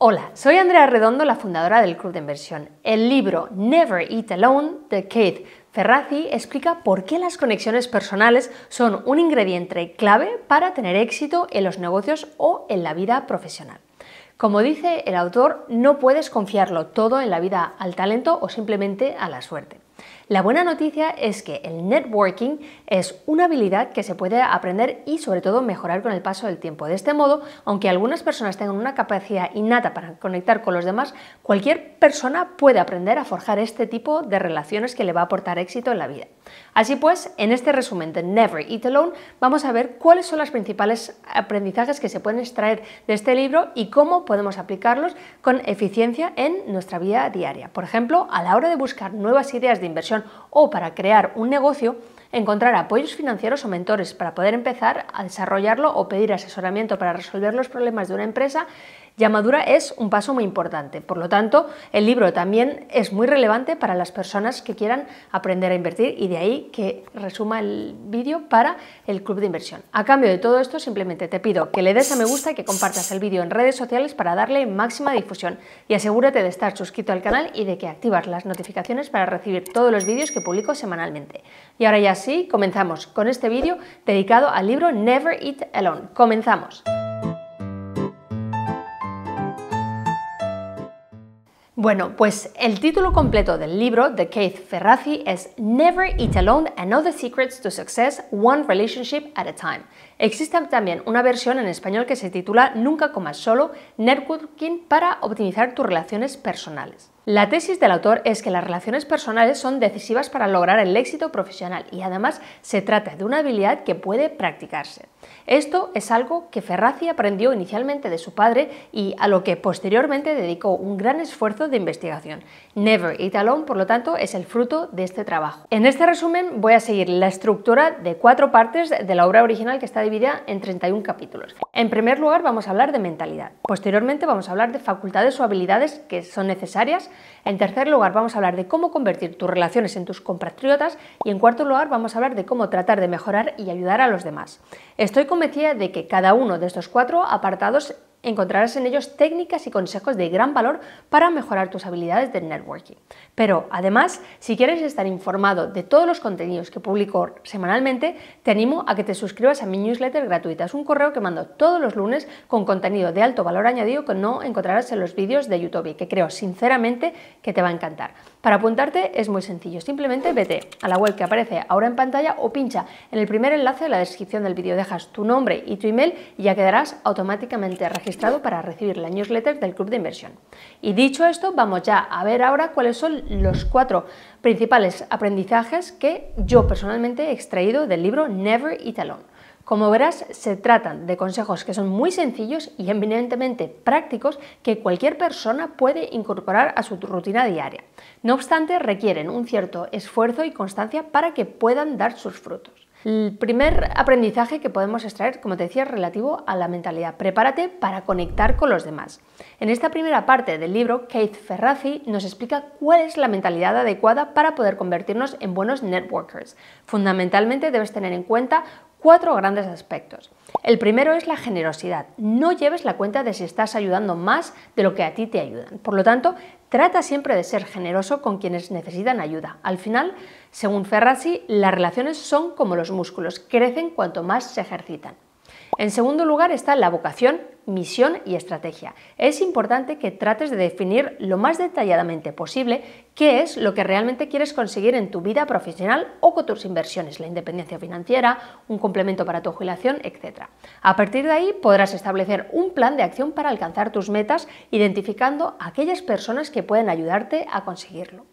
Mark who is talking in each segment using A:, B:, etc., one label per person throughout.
A: Hola, soy Andrea Redondo, la fundadora del Club de Inversión. El libro Never Eat Alone de Kate Ferrazzi explica por qué las conexiones personales son un ingrediente clave para tener éxito en los negocios o en la vida profesional. Como dice el autor, no puedes confiarlo todo en la vida al talento o simplemente a la suerte. La buena noticia es que el networking es una habilidad que se puede aprender y sobre todo mejorar con el paso del tiempo. De este modo, aunque algunas personas tengan una capacidad innata para conectar con los demás, cualquier persona puede aprender a forjar este tipo de relaciones que le va a aportar éxito en la vida. Así pues, en este resumen de Never Eat Alone vamos a ver cuáles son los principales aprendizajes que se pueden extraer de este libro y cómo podemos aplicarlos con eficiencia en nuestra vida diaria. Por ejemplo, a la hora de buscar nuevas ideas de inversión o para crear un negocio, encontrar apoyos financieros o mentores para poder empezar a desarrollarlo o pedir asesoramiento para resolver los problemas de una empresa ya madura es un paso muy importante. Por lo tanto, el libro también es muy relevante para las personas que quieran aprender a invertir y de ahí que resuma el vídeo para el club de inversión. A cambio de todo esto, simplemente te pido que le des a me gusta y que compartas el vídeo en redes sociales para darle máxima difusión y asegúrate de estar suscrito al canal y de que activas las notificaciones para recibir todos los vídeos que publico semanalmente. Y ahora ya sí, comenzamos con este vídeo dedicado al libro Never Eat Alone. ¡Comenzamos! Bueno, pues el título completo del libro de Keith Ferrazzi es Never Eat Alone and Other Secrets to Success, One Relationship at a Time. Existe también una versión en español que se titula Nunca comas solo, networking para optimizar tus relaciones personales. La tesis del autor es que las relaciones personales son decisivas para lograr el éxito profesional y además se trata de una habilidad que puede practicarse. Esto es algo que Ferraci aprendió inicialmente de su padre y a lo que posteriormente dedicó un gran esfuerzo de investigación. Never Eat Alone, por lo tanto, es el fruto de este trabajo. En este resumen voy a seguir la estructura de cuatro partes de la obra original que está dividida en 31 capítulos. En primer lugar vamos a hablar de mentalidad, posteriormente vamos a hablar de facultades o habilidades que son necesarias en tercer lugar, vamos a hablar de cómo convertir tus relaciones en tus compatriotas y en cuarto lugar, vamos a hablar de cómo tratar de mejorar y ayudar a los demás. Estoy convencida de que cada uno de estos cuatro apartados encontrarás en ellos técnicas y consejos de gran valor para mejorar tus habilidades de networking. Pero además, si quieres estar informado de todos los contenidos que publico semanalmente, te animo a que te suscribas a mi newsletter gratuita. Es un correo que mando todos los lunes con contenido de alto valor añadido que no encontrarás en los vídeos de YouTube y que creo sinceramente que te va a encantar. Para apuntarte es muy sencillo, simplemente vete a la web que aparece ahora en pantalla o pincha en el primer enlace de la descripción del vídeo, dejas tu nombre y tu email y ya quedarás automáticamente registrado registrado para recibir la newsletter del Club de Inversión. Y dicho esto, vamos ya a ver ahora cuáles son los cuatro principales aprendizajes que yo personalmente he extraído del libro Never Eat Alone. Como verás, se tratan de consejos que son muy sencillos y eminentemente prácticos que cualquier persona puede incorporar a su rutina diaria. No obstante, requieren un cierto esfuerzo y constancia para que puedan dar sus frutos. El primer aprendizaje que podemos extraer, como te decía, relativo a la mentalidad. Prepárate para conectar con los demás. En esta primera parte del libro, Keith Ferrazzi nos explica cuál es la mentalidad adecuada para poder convertirnos en buenos networkers. Fundamentalmente debes tener en cuenta cuatro grandes aspectos. El primero es la generosidad. No lleves la cuenta de si estás ayudando más de lo que a ti te ayudan. Por lo tanto, Trata siempre de ser generoso con quienes necesitan ayuda. Al final, según Ferrassi, las relaciones son como los músculos, crecen cuanto más se ejercitan. En segundo lugar está la vocación misión y estrategia. Es importante que trates de definir lo más detalladamente posible qué es lo que realmente quieres conseguir en tu vida profesional o con tus inversiones, la independencia financiera, un complemento para tu jubilación, etc. A partir de ahí podrás establecer un plan de acción para alcanzar tus metas, identificando aquellas personas que pueden ayudarte a conseguirlo.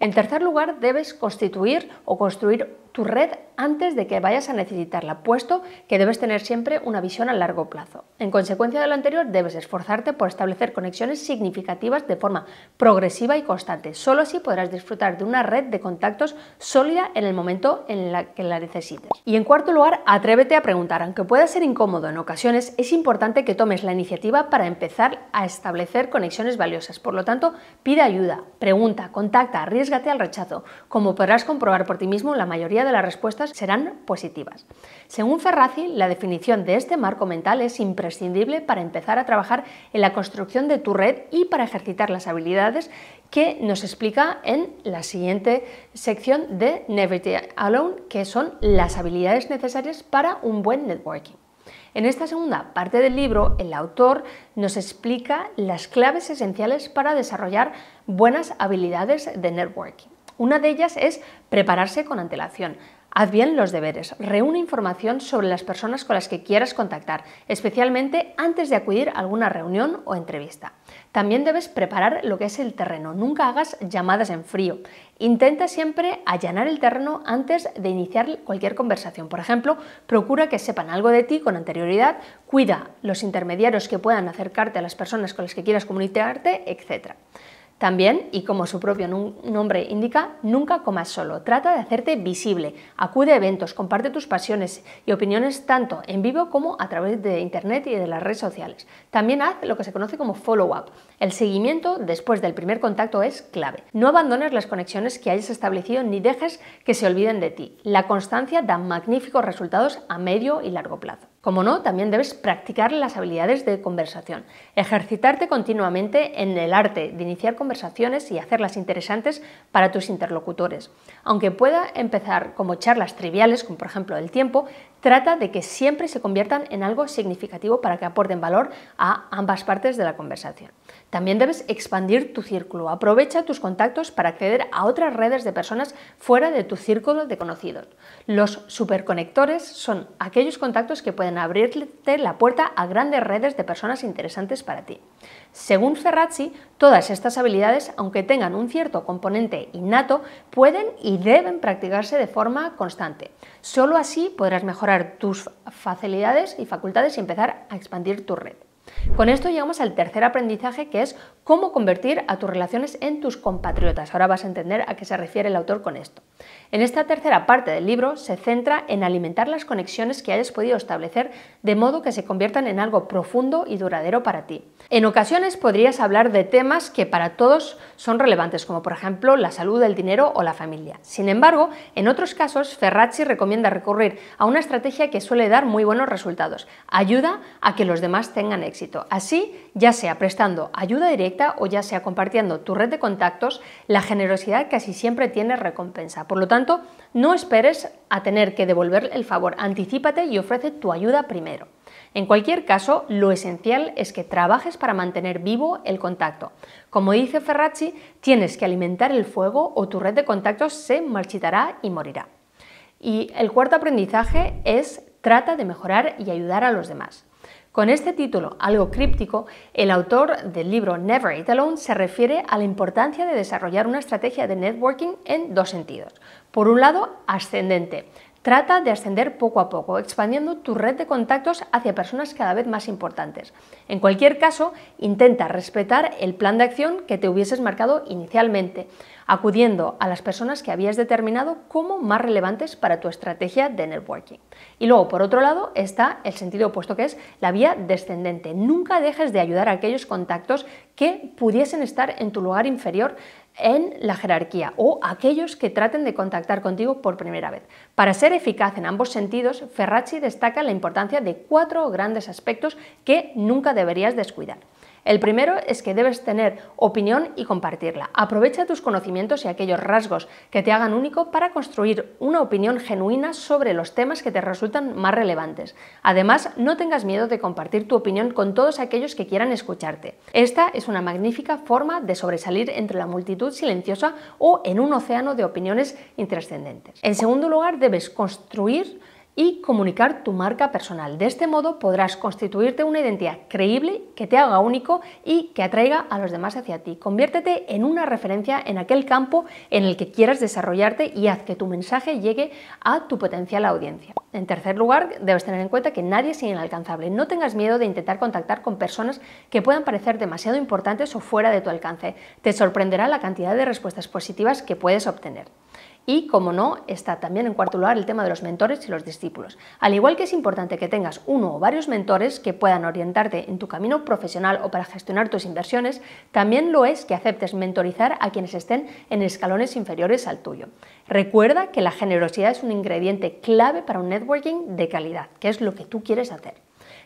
A: En tercer lugar, debes constituir o construir tu red antes de que vayas a necesitarla, puesto que debes tener siempre una visión a largo plazo. En consecuencia de lo anterior, debes esforzarte por establecer conexiones significativas de forma progresiva y constante. Solo así podrás disfrutar de una red de contactos sólida en el momento en la que la necesites. Y en cuarto lugar, atrévete a preguntar. Aunque pueda ser incómodo en ocasiones, es importante que tomes la iniciativa para empezar a establecer conexiones valiosas. Por lo tanto, pide ayuda, pregunta, contacta, arriesgate al rechazo. Como podrás comprobar por ti mismo, la mayoría de las respuestas serán positivas. Según Ferrazzi, la definición de este marco mental es imprescindible para empezar a trabajar en la construcción de tu red y para ejercitar las habilidades que nos explica en la siguiente sección de Never Alone, que son las habilidades necesarias para un buen networking. En esta segunda parte del libro, el autor nos explica las claves esenciales para desarrollar buenas habilidades de networking. Una de ellas es prepararse con antelación. Haz bien los deberes, reúne información sobre las personas con las que quieras contactar, especialmente antes de acudir a alguna reunión o entrevista. También debes preparar lo que es el terreno, nunca hagas llamadas en frío. Intenta siempre allanar el terreno antes de iniciar cualquier conversación. Por ejemplo, procura que sepan algo de ti con anterioridad, cuida los intermediarios que puedan acercarte a las personas con las que quieras comunicarte, etc. También, y como su propio nombre indica, nunca comas solo. Trata de hacerte visible, acude a eventos, comparte tus pasiones y opiniones tanto en vivo como a través de Internet y de las redes sociales. También haz lo que se conoce como follow-up. El seguimiento después del primer contacto es clave. No abandones las conexiones que hayas establecido ni dejes que se olviden de ti. La constancia da magníficos resultados a medio y largo plazo. Como no, también debes practicar las habilidades de conversación, ejercitarte continuamente en el arte de iniciar conversaciones y hacerlas interesantes para tus interlocutores. Aunque pueda empezar como charlas triviales, como por ejemplo el tiempo, trata de que siempre se conviertan en algo significativo para que aporten valor a ambas partes de la conversación. También debes expandir tu círculo. Aprovecha tus contactos para acceder a otras redes de personas fuera de tu círculo de conocidos. Los superconectores son aquellos contactos que pueden abrirte la puerta a grandes redes de personas interesantes para ti. Según Ferrazzi, todas estas habilidades, aunque tengan un cierto componente innato, pueden y deben practicarse de forma constante. Solo así podrás mejorar tus facilidades y facultades y empezar a expandir tu red. Con esto llegamos al tercer aprendizaje que es cómo convertir a tus relaciones en tus compatriotas. Ahora vas a entender a qué se refiere el autor con esto. En esta tercera parte del libro se centra en alimentar las conexiones que hayas podido establecer de modo que se conviertan en algo profundo y duradero para ti. En ocasiones podrías hablar de temas que para todos son relevantes, como por ejemplo la salud, el dinero o la familia. Sin embargo, en otros casos, Ferracci recomienda recurrir a una estrategia que suele dar muy buenos resultados. Ayuda a que los demás tengan éxito. Así, ya sea prestando ayuda directa o ya sea compartiendo tu red de contactos, la generosidad casi siempre tiene recompensa. Por lo tanto, no esperes a tener que devolver el favor, anticípate y ofrece tu ayuda primero. En cualquier caso, lo esencial es que trabajes para mantener vivo el contacto. Como dice Ferracci, tienes que alimentar el fuego o tu red de contactos se marchitará y morirá. Y el cuarto aprendizaje es trata de mejorar y ayudar a los demás. Con este título, algo críptico, el autor del libro Never Eat Alone se refiere a la importancia de desarrollar una estrategia de networking en dos sentidos. Por un lado, ascendente. Trata de ascender poco a poco, expandiendo tu red de contactos hacia personas cada vez más importantes. En cualquier caso, intenta respetar el plan de acción que te hubieses marcado inicialmente acudiendo a las personas que habías determinado como más relevantes para tu estrategia de networking. Y luego, por otro lado, está el sentido opuesto, que es la vía descendente. Nunca dejes de ayudar a aquellos contactos que pudiesen estar en tu lugar inferior en la jerarquía o aquellos que traten de contactar contigo por primera vez. Para ser eficaz en ambos sentidos, Ferracci destaca la importancia de cuatro grandes aspectos que nunca deberías descuidar. El primero es que debes tener opinión y compartirla. Aprovecha tus conocimientos y aquellos rasgos que te hagan único para construir una opinión genuina sobre los temas que te resultan más relevantes. Además, no tengas miedo de compartir tu opinión con todos aquellos que quieran escucharte. Esta es una magnífica forma de sobresalir entre la multitud silenciosa o en un océano de opiniones intrascendentes. En segundo lugar, debes construir y comunicar tu marca personal. De este modo podrás constituirte una identidad creíble que te haga único y que atraiga a los demás hacia ti. Conviértete en una referencia en aquel campo en el que quieras desarrollarte y haz que tu mensaje llegue a tu potencial audiencia. En tercer lugar, debes tener en cuenta que nadie es inalcanzable. No tengas miedo de intentar contactar con personas que puedan parecer demasiado importantes o fuera de tu alcance. Te sorprenderá la cantidad de respuestas positivas que puedes obtener. Y, como no, está también en cuarto lugar el tema de los mentores y los discípulos. Al igual que es importante que tengas uno o varios mentores que puedan orientarte en tu camino profesional o para gestionar tus inversiones, también lo es que aceptes mentorizar a quienes estén en escalones inferiores al tuyo. Recuerda que la generosidad es un ingrediente clave para un networking de calidad, que es lo que tú quieres hacer.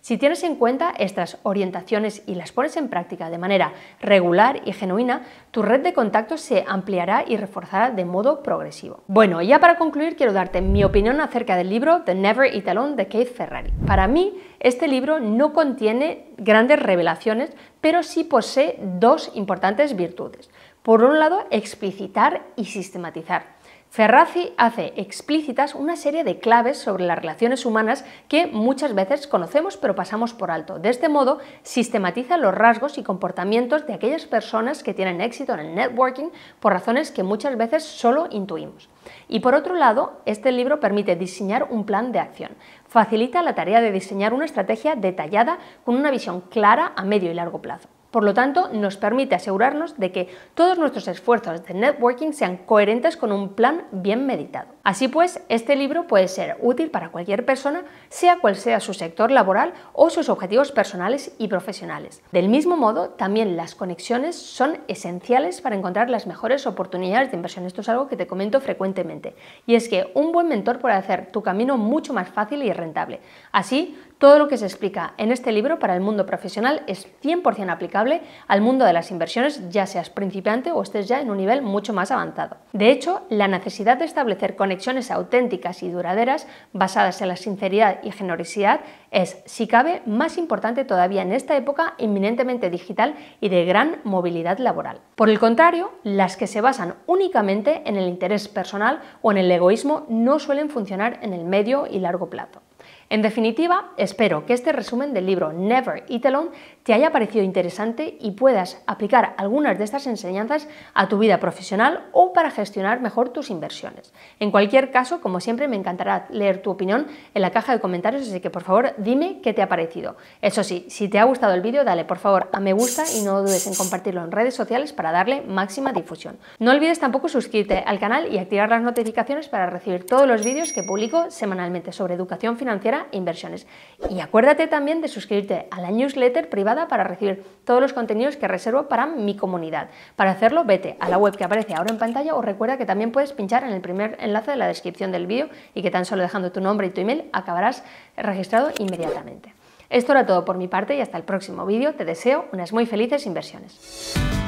A: Si tienes en cuenta estas orientaciones y las pones en práctica de manera regular y genuina, tu red de contactos se ampliará y reforzará de modo progresivo. Bueno, ya para concluir quiero darte mi opinión acerca del libro The Never Eat Alone de Keith Ferrari. Para mí, este libro no contiene grandes revelaciones, pero sí posee dos importantes virtudes. Por un lado, explicitar y sistematizar Ferrazzi hace explícitas una serie de claves sobre las relaciones humanas que muchas veces conocemos pero pasamos por alto. De este modo, sistematiza los rasgos y comportamientos de aquellas personas que tienen éxito en el networking por razones que muchas veces solo intuimos. Y por otro lado, este libro permite diseñar un plan de acción. Facilita la tarea de diseñar una estrategia detallada con una visión clara a medio y largo plazo. Por lo tanto, nos permite asegurarnos de que todos nuestros esfuerzos de networking sean coherentes con un plan bien meditado. Así pues, este libro puede ser útil para cualquier persona, sea cual sea su sector laboral o sus objetivos personales y profesionales. Del mismo modo, también las conexiones son esenciales para encontrar las mejores oportunidades de inversión. Esto es algo que te comento frecuentemente. Y es que un buen mentor puede hacer tu camino mucho más fácil y rentable. Así, todo lo que se explica en este libro para el mundo profesional es 100% aplicable al mundo de las inversiones, ya seas principiante o estés ya en un nivel mucho más avanzado. De hecho, la necesidad de establecer conexiones auténticas y duraderas basadas en la sinceridad y generosidad es, si cabe, más importante todavía en esta época inminentemente digital y de gran movilidad laboral. Por el contrario, las que se basan únicamente en el interés personal o en el egoísmo no suelen funcionar en el medio y largo plazo. En definitiva, espero que este resumen del libro Never Eat Alone te haya parecido interesante y puedas aplicar algunas de estas enseñanzas a tu vida profesional o para gestionar mejor tus inversiones. En cualquier caso, como siempre, me encantará leer tu opinión en la caja de comentarios, así que por favor dime qué te ha parecido. Eso sí, si te ha gustado el vídeo, dale por favor a me gusta y no dudes en compartirlo en redes sociales para darle máxima difusión. No olvides tampoco suscribirte al canal y activar las notificaciones para recibir todos los vídeos que publico semanalmente sobre educación financiera financiera e inversiones. Y acuérdate también de suscribirte a la newsletter privada para recibir todos los contenidos que reservo para mi comunidad. Para hacerlo, vete a la web que aparece ahora en pantalla o recuerda que también puedes pinchar en el primer enlace de la descripción del vídeo y que tan solo dejando tu nombre y tu email acabarás registrado inmediatamente. Esto era todo por mi parte y hasta el próximo vídeo. Te deseo unas muy felices inversiones.